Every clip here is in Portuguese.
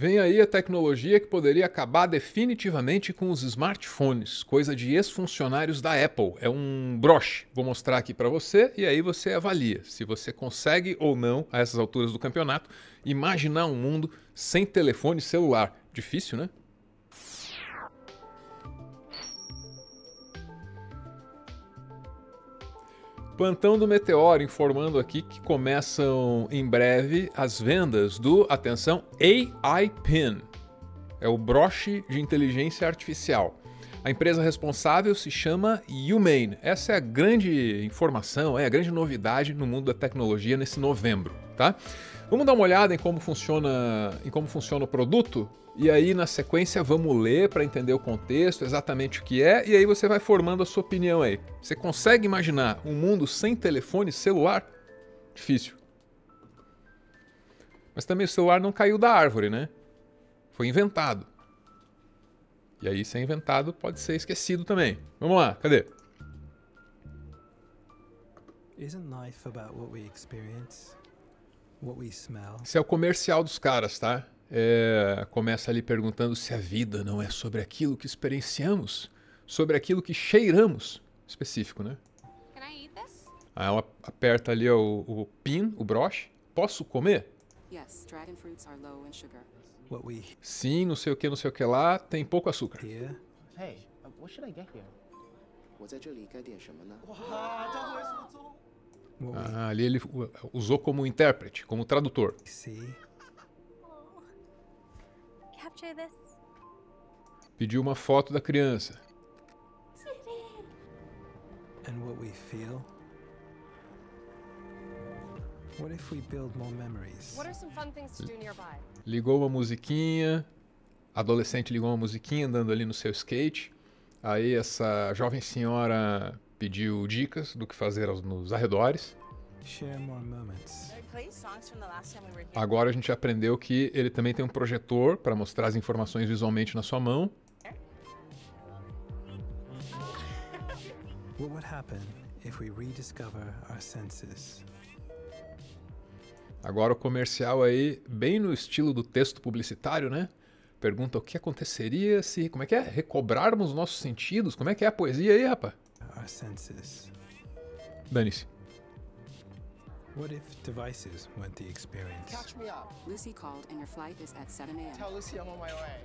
Vem aí a tecnologia que poderia acabar definitivamente com os smartphones, coisa de ex-funcionários da Apple. É um broche. Vou mostrar aqui para você e aí você avalia se você consegue ou não, a essas alturas do campeonato, imaginar um mundo sem telefone celular. Difícil, né? Plantão do Meteoro informando aqui que começam em breve as vendas do, atenção, AI Pin. É o broche de inteligência artificial. A empresa responsável se chama Humane. Essa é a grande informação, é a grande novidade no mundo da tecnologia nesse novembro, tá? Vamos dar uma olhada em como funciona, em como funciona o produto? E aí, na sequência, vamos ler para entender o contexto, exatamente o que é, e aí você vai formando a sua opinião aí. Você consegue imaginar um mundo sem telefone celular? Difícil. Mas também o celular não caiu da árvore, né? Foi inventado. E aí, se é inventado, pode ser esquecido também. Vamos lá, cadê? Esse é o comercial dos caras, tá? é, começa ali perguntando se a vida não é sobre aquilo que experienciamos, sobre aquilo que cheiramos, específico, né? Ah, Aí ela aperta ali o, o pin, o broche. Posso comer? Sim, não sei o que, não sei o que lá, tem pouco açúcar. Hey, what should I get here? Ah, ali ele usou como intérprete, como tradutor. Sim capture this? Pediu uma foto da criança. And what we feel? What if we build more memories? What are some fun things to do nearby? Ligou uma musiquinha. Adolescente ligou uma musiquinha andando ali no seu skate. Aí essa jovem senhora pediu dicas do que fazer nos arredores. Agora a gente aprendeu que ele também tem um projetor para mostrar as informações visualmente na sua mão. What would happen if we rediscover our senses? Agora o comercial aí, bem no estilo do texto publicitário, né? Pergunta o que aconteceria se, como é que é? Recobrarmos nossos sentidos? Como é que é a poesia aí, rapaz? Our senses. Dane-se. What if devices went the experience? Catch me up. Lucy called and her flight is at 7 a.m. Tell Lucy I'm on my way.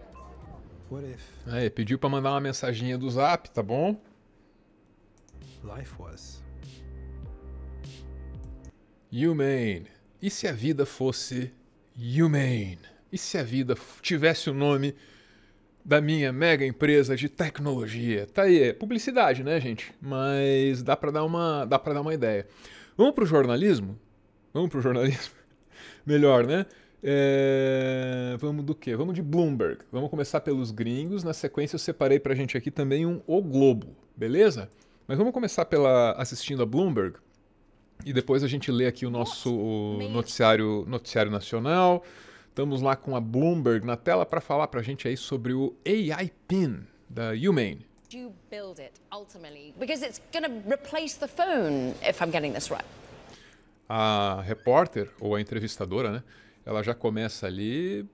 What if? Aí, pediu para mandar uma mensaginha do Zap, tá bom? Life was. Humane. E se a vida fosse Humane? E se a vida tivesse o nome da minha mega empresa de tecnologia? Tá aí, é publicidade, né, gente? Mas dá para dar uma, dá para dar uma ideia. Vamos para o jornalismo? Vamos para o jornalismo? Melhor, né? É... Vamos do quê? Vamos de Bloomberg. Vamos começar pelos gringos. Na sequência, eu separei para a gente aqui também um O Globo, beleza? Mas vamos começar pela assistindo a Bloomberg. E depois a gente lê aqui o nosso Nossa, noticiário, noticiário nacional. Estamos lá com a Bloomberg na tela para falar para a gente aí sobre o AI PIN da Humane do build it ultimately? Because it's going to replace the phone, if I'm getting this right. A repórter ou a entrevistadora, né? Ela já começa ali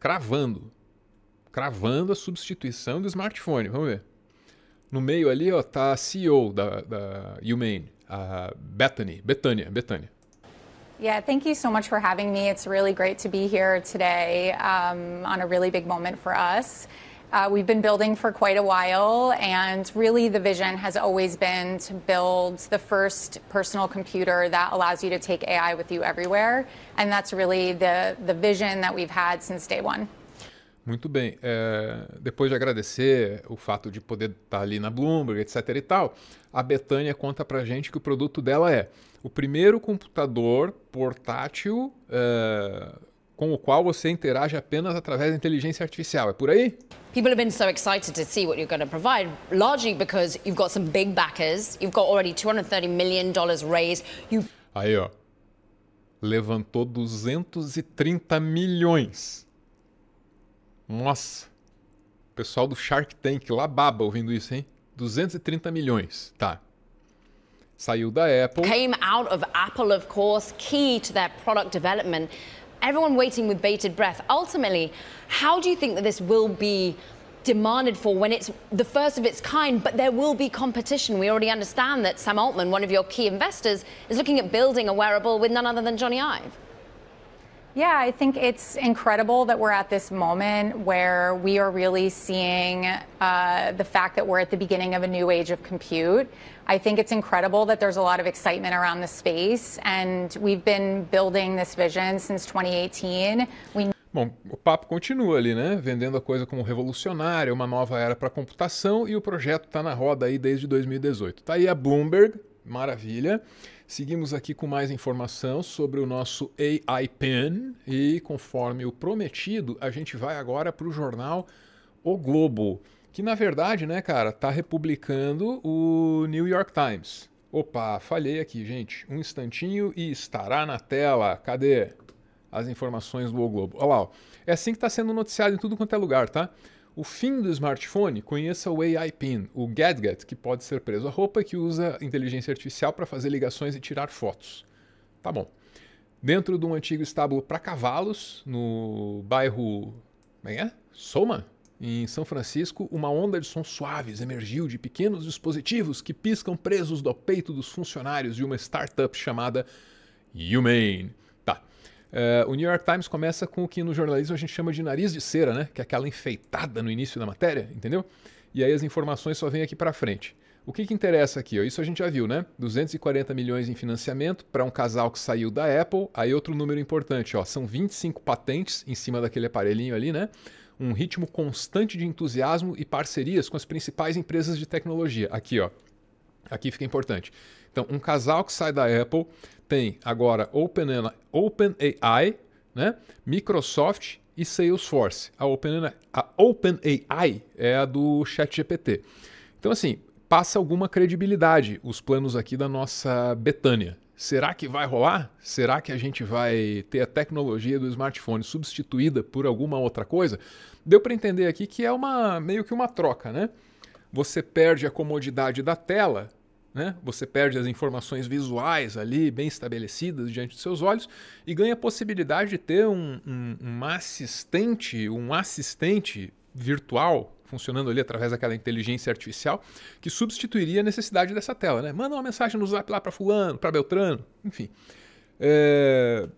cravando, cravando a substituição do smartphone. Vamos ver. No meio ali, ó, tá a CEO da, da Humane, a Bethany, Betânia, Betânia. Yeah, thank you so much for having me. It's really great to be here today um, on a really big moment for us. Uh, we've been building for quite a while, and really the vision has always been to build the first personal computer that allows you to take AI with you everywhere. And that's really the, the vision that we've had since day one. Muito bem. É, depois de agradecer o fato de poder estar tá ali na Bloomberg, etc. e tal, a Betânia conta pra gente que o produto dela é o primeiro computador portátil. É, com o qual você interage apenas através da inteligência artificial. É por aí? People have been so excited to see what you're going to provide, largely because you've got some big backers, you've got already 230 million dollars raised. You... Aí, ó. Levantou 230 milhões. Nossa. O pessoal do Shark Tank lá baba ouvindo isso, hein? 230 milhões. Tá. Saiu da Apple. Came out of Apple, of course, key to their product development. everyone waiting with bated breath. Ultimately, how do you think that this will be demanded for when it's the first of its kind, but there will be competition. We already understand that Sam Altman, one of your key investors, is looking at building a wearable with none other than Johnny Ive. Yeah, I think it's incredible that we're at this moment where we are really seeing uh, the fact that we're at the beginning of a new age of compute. I think it's incredible that there's a lot of excitement around the space, and we've been building this vision since 2018. We Bom, o papo continua ali, né? Vendendo a coisa como revolucionária, uma nova era para computação e o projeto está na roda aí desde 2018. Tá aí a Bloomberg, Maravilha. Seguimos aqui com mais informação sobre o nosso AI Pen e, conforme o prometido, a gente vai agora para o jornal O Globo, que na verdade, né, cara, tá republicando o New York Times. Opa, falhei aqui, gente. Um instantinho e estará na tela. Cadê as informações do O Globo? Olha lá, ó. é assim que está sendo noticiado em tudo quanto é lugar, tá? O fim do smartphone, conheça o AI PIN, o gadget que pode ser preso à roupa que usa inteligência artificial para fazer ligações e tirar fotos. Tá bom. Dentro de um antigo estábulo para cavalos, no bairro. Como é, é? Soma? Em São Francisco, uma onda de sons suaves emergiu de pequenos dispositivos que piscam presos do peito dos funcionários de uma startup chamada Humane. É, o New York Times começa com o que no jornalismo a gente chama de nariz de cera, né? Que é aquela enfeitada no início da matéria, entendeu? E aí as informações só vêm aqui para frente. O que, que interessa aqui? Ó? Isso a gente já viu, né? 240 milhões em financiamento para um casal que saiu da Apple. Aí outro número importante, ó, são 25 patentes em cima daquele aparelhinho ali, né? Um ritmo constante de entusiasmo e parcerias com as principais empresas de tecnologia. Aqui, ó. Aqui fica importante. Então, um casal que sai da Apple tem agora OpenAI, né? Microsoft e Salesforce. A OpenAI, a OpenAI é a do ChatGPT. Então, assim, passa alguma credibilidade os planos aqui da nossa Betânia. Será que vai rolar? Será que a gente vai ter a tecnologia do smartphone substituída por alguma outra coisa? Deu para entender aqui que é uma meio que uma troca, né? Você perde a comodidade da tela né? Você perde as informações visuais ali, bem estabelecidas diante dos seus olhos, e ganha a possibilidade de ter um, um, assistente, um assistente virtual funcionando ali através daquela inteligência artificial que substituiria a necessidade dessa tela, né? Manda uma mensagem no Zap lá para fulano, para Beltrano, enfim. É...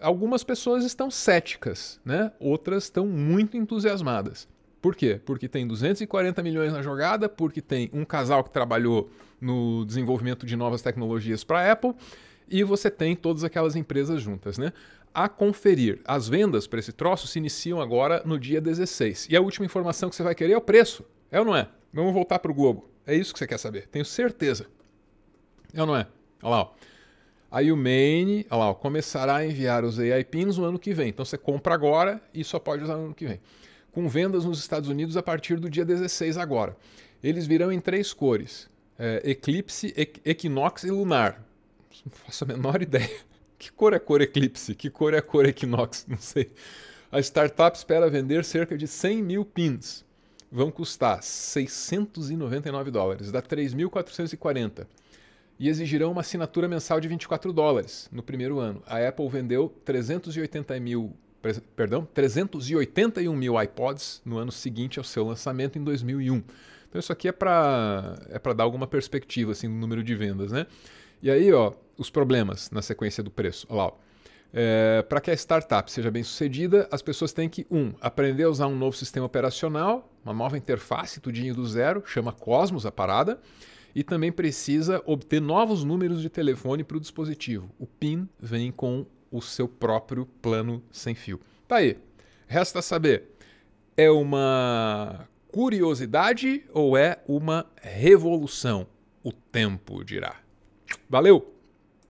Algumas pessoas estão céticas, né? Outras estão muito entusiasmadas. Por quê? Porque tem 240 milhões na jogada, porque tem um casal que trabalhou no desenvolvimento de novas tecnologias para a Apple e você tem todas aquelas empresas juntas, né? A conferir. As vendas para esse troço se iniciam agora no dia 16. E a última informação que você vai querer é o preço. É ou não é? Vamos voltar para o Globo. É isso que você quer saber. Tenho certeza. É ou não é? Olha lá, ó. Aí o Maine, olha lá, ó, começará a enviar os AI Pins no ano que vem. Então você compra agora e só pode usar no ano que vem com vendas nos Estados Unidos a partir do dia 16 agora. Eles virão em três cores: é, eclipse, equinox e lunar. Não faço a menor ideia. Que cor é a cor eclipse? Que cor é a cor equinox? Não sei. A startup espera vender cerca de 100 mil pins. Vão custar 699 dólares, dá 3.440. E exigirão uma assinatura mensal de 24 dólares no primeiro ano. A Apple vendeu 380 mil perdão, 381 mil iPods no ano seguinte ao seu lançamento em 2001. Então isso aqui é para é para dar alguma perspectiva assim do número de vendas, né? E aí, ó, os problemas na sequência do preço. Olha lá, É, para que a startup seja bem sucedida, as pessoas têm que, um, aprender a usar um novo sistema operacional, uma nova interface, tudinho do zero, chama Cosmos a parada, e também precisa obter novos números de telefone para o dispositivo. O PIN vem com o seu próprio plano sem fio. Tá aí. Resta saber, é uma curiosidade ou é uma revolução? O tempo dirá. Valeu!